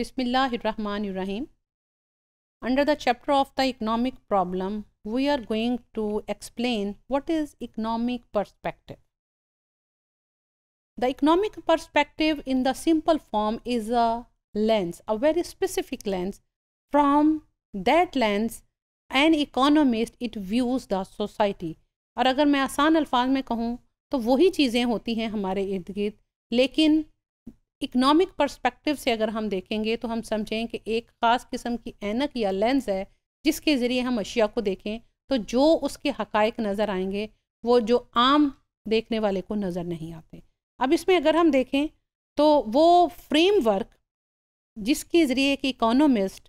बिसमीम under the chapter of the economic problem we are going to explain what is economic perspective the economic perspective in the simple form is a lens a very specific lens from that lens an economist it views the society और अगर मैं आसान अल्फाज में कहूँ तो वही चीज़ें होती हैं हमारे इर्द गिर्द लेकिन इकोनॉमिक पर्सपेक्टिव से अगर हम देखेंगे तो हम समझें कि एक ख़ास किस्म की एनक या लेंस है जिसके ज़रिए हम अशिया को देखें तो जो उसके हकायक नज़र आएंगे वो जो आम देखने वाले को नज़र नहीं आते अब इसमें अगर हम देखें तो वो फ्रेमवर्क जिसके ज़रिए एक इकोनॉमिस्ट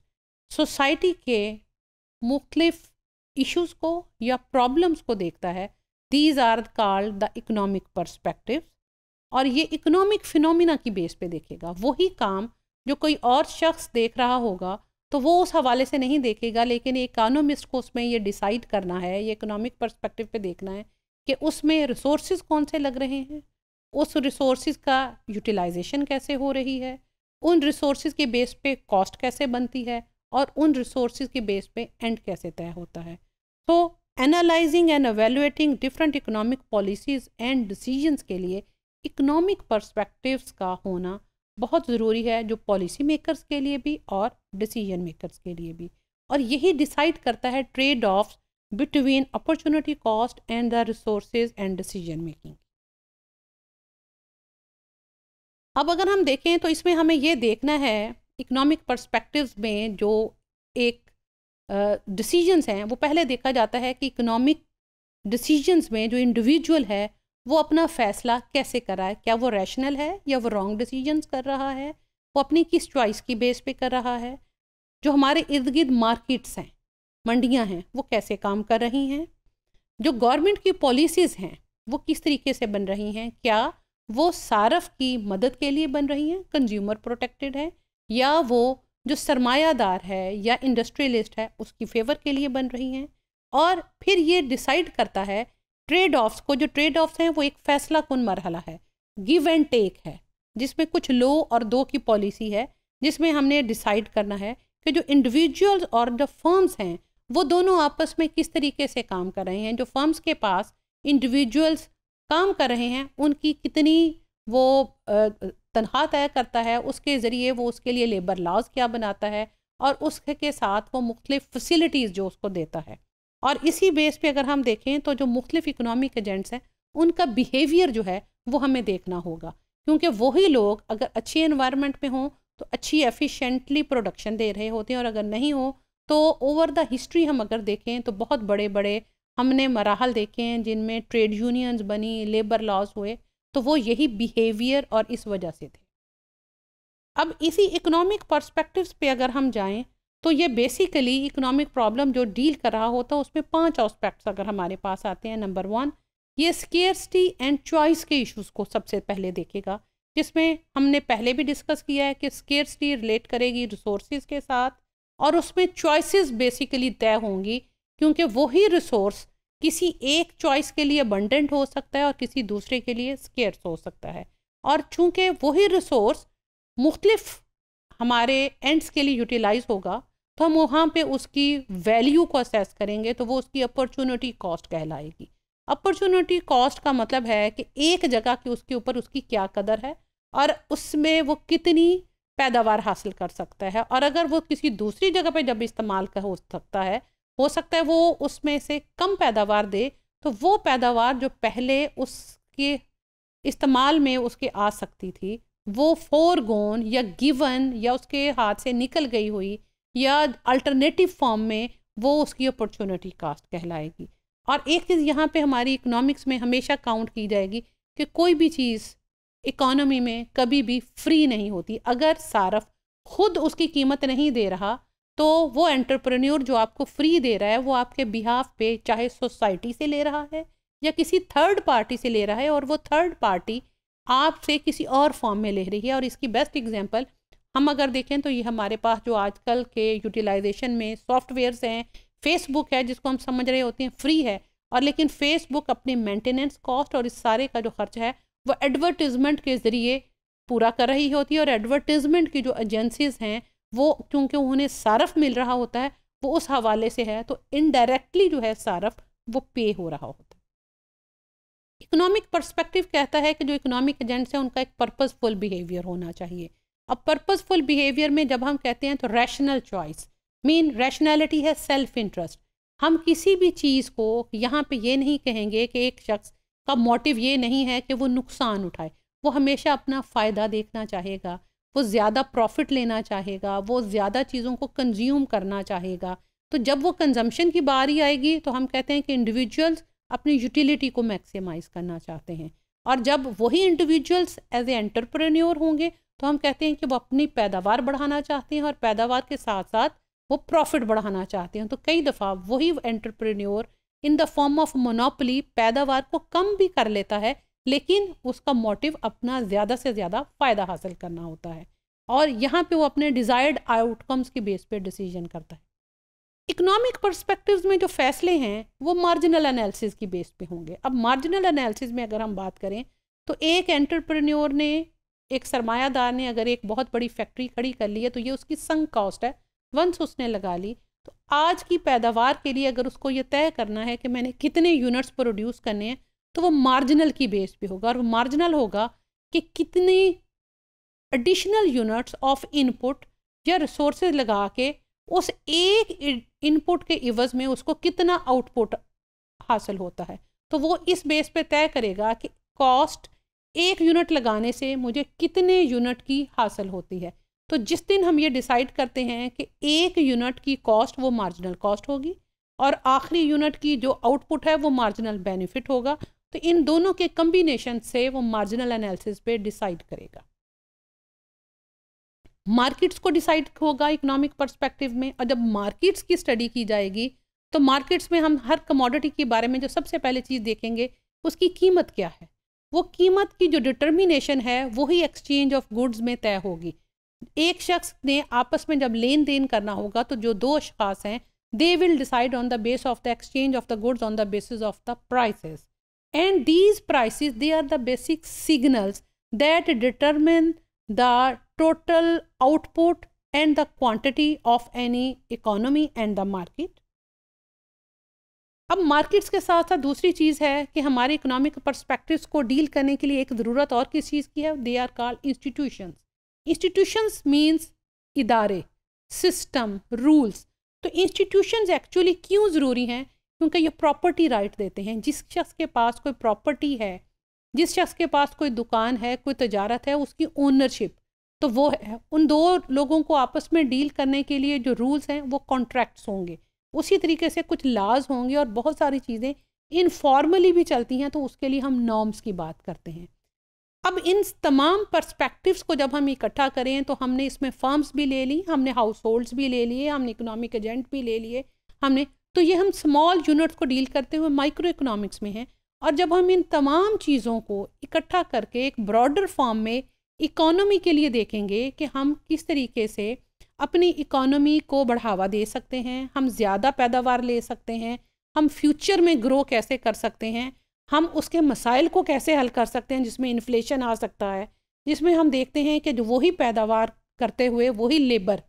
सोसाइटी के मुख्तफ इश्यूज को या प्रॉब्लम्स को देखता है these are called the economic perspective और ये इकोनॉमिक फिनोमिना की बेस पे देखेगा वही काम जो कोई और शख्स देख रहा होगा तो वो उस हवाले से नहीं देखेगा लेकिन इकानोमिस्ट को उसमें ये डिसाइड करना है ये इकोनॉमिक परस्पेक्टिव पे देखना है कि उसमें रिसोर्स कौन से लग रहे हैं उस रिसोर्स का यूटिलाइजेशन कैसे हो रही है उन रिसोर्स के बेस पे कॉस्ट कैसे बनती है और उन रिसोर्स के बेस पे एंड कैसे तय होता है तो analysing and evaluating different economic policies and decisions के लिए इकोनॉमिक पर्सपेक्टिव्स का होना बहुत ज़रूरी है जो पॉलिसी मेकर्स के लिए भी और डिसीजन मेकर्स के लिए भी और यही डिसाइड करता है trade off between opportunity cost and the resource and decision making अब अगर हम देखें तो इसमें हमें यह देखना है इकोनॉमिक पर्सपेक्टिव्स में जो एक डिसीजंस हैं वो पहले देखा जाता है कि इकोनॉमिक डिसीजंस में जो इंडिविजुअल है वो अपना फ़ैसला कैसे कर रहा है क्या वो रैशनल है या वो रॉन्ग डिसीजंस कर रहा है वो अपनी किस चॉइस की बेस पे कर रहा है जो हमारे इर्द गिर्द मार्केट्स हैं मंडियां हैं वो कैसे काम कर रही हैं जो गवर्नमेंट की पॉलिसीज़ हैं वो किस तरीके से बन रही हैं क्या वो सारफ की मदद के लिए बन रही हैं कंज्यूमर प्रोटेक्टेड है या वो जो सरमायादार है या इंडस्ट्रियलिस्ट है उसकी फेवर के लिए बन रही हैं और फिर ये डिसाइड करता है ट्रेड ऑफ्स को जो ट्रेड ऑफ्स हैं वो एक फैसला कन मरहला है गिव एंड टेक है जिसमें कुछ लो और दो की पॉलिसी है जिसमें हमने डिसाइड करना है कि जो इंडिविजुअल्स और जो फर्म्स हैं वो दोनों आपस में किस तरीके से काम कर रहे हैं जो फर्म्स के पास इंडिविजुअल्स काम कर रहे हैं उनकी कितनी वो तनख्वाह तय करता है उसके ज़रिए वो उसके लिए लेबर लॉज क्या बनाता है और उसके के साथ वो मुख्तलिफ़ फैसिलिटीज़ जो उसको देता है और इसी बेस पे अगर हम देखें तो जो मुख्तफ़ इकनॉमिक एजेंट्स हैं उनका बिहेवियर जो है वो हमें देखना होगा क्योंकि वही लोग अगर अच्छे इन्वायरमेंट में हों तो अच्छी एफ़िशेंटली प्रोडक्शन दे रहे होते हैं और अगर नहीं हो तो ओवर द हिस्ट्री हम अगर देखें तो बहुत बड़े बड़े हमने मराहल देखे हैं जिनमें ट्रेड यूनियंस बनी लेबर लॉस हुए तो वो यही बिहेवियर और इस वजह से थे अब इसी इकोनॉमिक पर्सपेक्टिव्स पे अगर हम जाएं तो ये बेसिकली इकोनॉमिक प्रॉब्लम जो डील कर रहा होता है उसमें पांच आस्पेक्ट्स अगर हमारे पास आते हैं नंबर वन ये स्केयरसिटी एंड चॉइस के इश्यूज़ को सबसे पहले देखेगा जिसमें हमने पहले भी डिस्कस किया है कि स्केयरसिटी रिलेट करेगी रिसोर्स के साथ और उसमें चॉइसेस बेसिकली तय होंगी क्योंकि वही रिसोर्स किसी एक चॉइस के लिए अबंडेंट हो सकता है और किसी दूसरे के लिए स्केयर्स हो सकता है और चूँकि वही रिसोर्स मुख्तलफ हमारे एंड्स के लिए यूटिलाइज होगा तो हम वहाँ पे उसकी वैल्यू को असेस करेंगे तो वो उसकी अपॉर्चुनिटी कॉस्ट कहलाएगी अपॉर्चुनिटी कॉस्ट का मतलब है कि एक जगह की उसके ऊपर उसकी क्या कदर है और उसमें वो कितनी पैदावार हासिल कर सकता है और अगर वो किसी दूसरी जगह पे जब इस्तेमाल कर हो सकता है हो सकता है वो उसमें से कम पैदावार दे तो वो पैदावार जो पहले उसके इस्तेमाल में उसके आ सकती थी वो फोर गोन या गिवन या उसके हाथ से निकल गई हुई या अल्टरनेटिव फॉर्म में वो उसकी अपॉर्चुनिटी कास्ट कहलाएगी और एक चीज़ यहाँ पे हमारी इकोनॉमिक्स में हमेशा काउंट की जाएगी कि कोई भी चीज़ इकोनॉमी में कभी भी फ्री नहीं होती अगर सारफ खुद उसकी कीमत नहीं दे रहा तो वो एंटरप्रेन्योर जो आपको फ्री दे रहा है वो आपके बिहाफ पे चाहे सोसाइटी से ले रहा है या किसी थर्ड पार्टी से ले रहा है और वो थर्ड पार्टी आपसे किसी और फॉर्म में ले रही है और इसकी बेस्ट एग्जाम्पल हम अगर देखें तो ये हमारे पास जो आजकल के यूटिलाइजेशन में सॉफ्टवेयर्स हैं फेसबुक है जिसको हम समझ रहे होते हैं फ्री है और लेकिन फेसबुक अपने मेंटेनेंस कॉस्ट और इस सारे का जो खर्च है वो एडवर्टिजमेंट के ज़रिए पूरा कर रही होती है और एडवर्टिजमेंट की जो एजेंसीज हैं वो क्योंकि उन्हें सारफ मिल रहा होता है वो उस हवाले से है तो इनडायरेक्टली जो है सारफ वो पे हो रहा होता है इकोनॉमिक पर्सपेक्टिव कहता है कि जो इकोनॉमिक एजेंट्स हैं उनका एक पर्पज़फुल बिहेवियर होना चाहिए अब पर्पज़फुल बिहेवियर में जब हम कहते हैं तो रैशनल चॉइस मीन रैशनैलिटी है सेल्फ इंटरेस्ट हम किसी भी चीज़ को यहाँ पे ये नहीं कहेंगे कि एक शख्स का मोटिव ये नहीं है कि वो नुकसान उठाए वो हमेशा अपना फ़ायदा देखना चाहेगा वो ज़्यादा प्रॉफिट लेना चाहेगा वो ज़्यादा चीज़ों को कंज्यूम करना चाहेगा तो जब वो कंजम्पशन की बारी आएगी तो हम कहते हैं कि इंडिविजुअल्स अपनी यूटिलिटी को मैक्सिमाइज करना चाहते हैं और जब वही इंडिविजुअल्स एज ए एंटरप्रेन्योर होंगे तो हम कहते हैं कि वो अपनी पैदावार बढ़ाना चाहते हैं और पैदावार के साथ साथ वो प्रॉफिट बढ़ाना चाहते हैं तो कई दफ़ा वही entrepreneur in the form of monopoly पैदावार को कम भी कर लेता है लेकिन उसका मोटिव अपना ज़्यादा से ज़्यादा फ़ायदा हासिल करना होता है और यहाँ पे वो अपने डिज़ायर्ड आउटकम्स के बेस पे डिसीजन करता है इकोनॉमिक परस्पेक्टिव में जो फैसले हैं वो मार्जिनल एनालिसिस की बेस पे होंगे अब मार्जिनल एनालिसिस में अगर हम बात करें तो एक एंटरप्रेन्योर ने एक सरमायादार ने अगर एक बहुत बड़ी फैक्ट्री खड़ी कर ली है तो ये उसकी संग कॉस्ट है वंस उसने लगा ली तो आज की पैदावार के लिए अगर उसको ये तय करना है कि मैंने कितने यूनिट्स प्रोड्यूस करने हैं तो वो मार्जिनल की बेस पे होगा और वो मार्जिनल होगा कि कितनी एडिशनल यूनिट्स ऑफ इनपुट या रिसोर्स लगा के उस एक इनपुट के इवज में उसको कितना आउटपुट हासिल होता है तो वो इस बेस पे तय करेगा कि कॉस्ट एक यूनिट लगाने से मुझे कितने यूनिट की हासिल होती है तो जिस दिन हम ये डिसाइड करते हैं कि एक यूनिट की कॉस्ट वो मार्जिनल कॉस्ट होगी और आखिरी यूनिट की जो आउटपुट है वो मार्जिनल बेनिफिट होगा तो इन दोनों के कम्बिनेशन से वो मार्जिनल एनालिसिस पे डिसाइड करेगा मार्केट्स को डिसाइड होगा इकोनॉमिक पर्सपेक्टिव में और जब मार्केट्स की स्टडी की जाएगी तो मार्केट्स में हम हर कमोडिटी के बारे में जो सबसे पहले चीज़ देखेंगे उसकी कीमत क्या है वो कीमत की जो डिटर्मिनेशन है वही एक्सचेंज ऑफ गुड्स में तय होगी एक शख्स ने आपस में जब लेन देन करना होगा तो जो दो अशास हैं they will decide on the base of the exchange of the goods on the basis of the prices and these prices they are the basic signals that determine the total output and the quantity of any economy and the market अब markets के साथ साथ दूसरी चीज़ है कि हमारे economic perspective को deal करने के लिए एक ज़रूरत और किस चीज़ की है they are call institutions institutions means इदारे सिस्टम रूल्स तो इंस्टीट्यूशंस एक्चुअली क्यों ज़रूरी हैं क्योंकि ये प्रॉपर्टी राइट देते हैं जिस शख्स के पास कोई प्रॉपर्टी है जिस शख्स के पास कोई दुकान है कोई तजारत है उसकी ओनरशिप तो वो है उन दो लोगों को आपस में डील करने के लिए जो रूल्स हैं वो कॉन्ट्रैक्ट्स होंगे उसी तरीके से कुछ लाज होंगे और बहुत सारी चीज़ें इनफॉर्मली भी चलती हैं तो उसके लिए हम नॉर्म्स की बात करते हैं अब इन तमाम पर्सपेक्टिव्स को जब हम इकट्ठा करें तो हमने इसमें फर्म्स भी ले ली हमने हाउस होल्ड्स भी ले लिए हमने इकोनॉमिक एजेंट भी ले लिए हमने तो ये हम स्मॉल यूनिट्स को डील करते हुए माइक्रो इकोनॉमिक्स में हैं और जब हम इन तमाम चीज़ों को इकट्ठा करके एक ब्रॉडर फॉर्म में इकोनॉमी के लिए देखेंगे कि हम किस तरीके से अपनी इकोनॉमी को बढ़ावा दे सकते हैं हम ज़्यादा पैदावार ले सकते हैं हम फ्यूचर में ग्रो कैसे कर सकते हैं हम उसके मसाइल को कैसे हल कर सकते हैं जिसमें इन्फ्लेशन आ सकता है जिसमें हम देखते हैं कि वही पैदावार करते हुए वही लेबर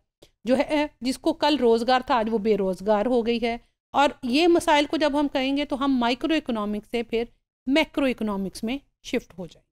जो है जिसको कल रोज़गार था आज वो बेरोज़गार हो गई है और ये मसाइल को जब हम कहेंगे तो हम माइक्रो इकोनॉमिक्स से फिर मैक्रो इकोनॉमिक्स में शिफ्ट हो जाए